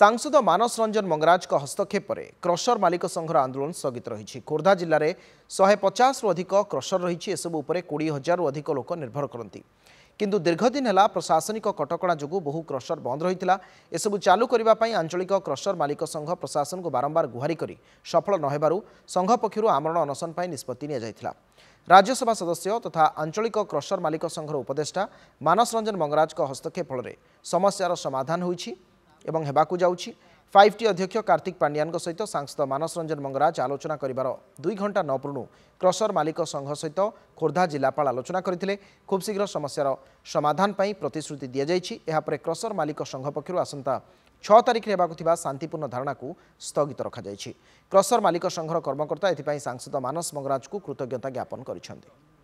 সাংসদ মানস রঞ্জন মঙ্গরাজক হস্তক্ষেপে ক্রসর মালিক সংঘর আন্দোলন স্থগিত রয়েছে খোর্ধা জেলার শহে পচাশু অধিক ক্রসর রয়েছে এসব উপরে কোড়িয়ে হাজার অধিক লোক নির্ভর করতে কিন্তু দীর্ঘদিন হল প্রশাসনিক কটকা যোগ বহু ক্রসর বন্ধ রয়েছিল এসব চালু করা আঞ্চলিক ক্রসর মালিক সংঘ প্রশাসনক বারম্বার গুহারি করে সফল নহবার সংঘ পক্ষ আমরণ অনশন নিষ্পতি নিয়েছিল রাজ্যসভা সদস্য তথা আঞ্চলিক ক্রসর মালিক সংঘর উপদেষ্টা মানস রঞ্জন মঙ্গরাজক হস্তক্ষেপ ফলের সমস্যার সমাধান হয়েছে ଏବଂ ହେବାକୁ ଯାଉଛି ফাইভ টি অধ্যক্ষ কার্তিক পাণ্ডিয়ান সহিত সাংসদ মানস রঞ্জন মঙ্গরাজ আলোচনা করবার দুই ঘণ্টা নপূর্ণু ক্রসর মালিক সংঘ সহিত খোর্ধা জেলাপাল আলোচনা করে খুব শীঘ্র সমস্যার সমাধান পাই প্রতিশ্রুতি দিয়ে যাই এরপরে ক্রসর মালিক সংঘ পক্ষ আসন্তা ছ তারিখে হওয়া শান্তিপূর্ণ ধারণাকে স্থগিত রখাযাই ক্রসর মালিক সংঘর কর্মকর্তা এপাই সাংসদ মানস মঙ্গরাজু কৃতজ্ঞতা জ্ঞাপন করেছেন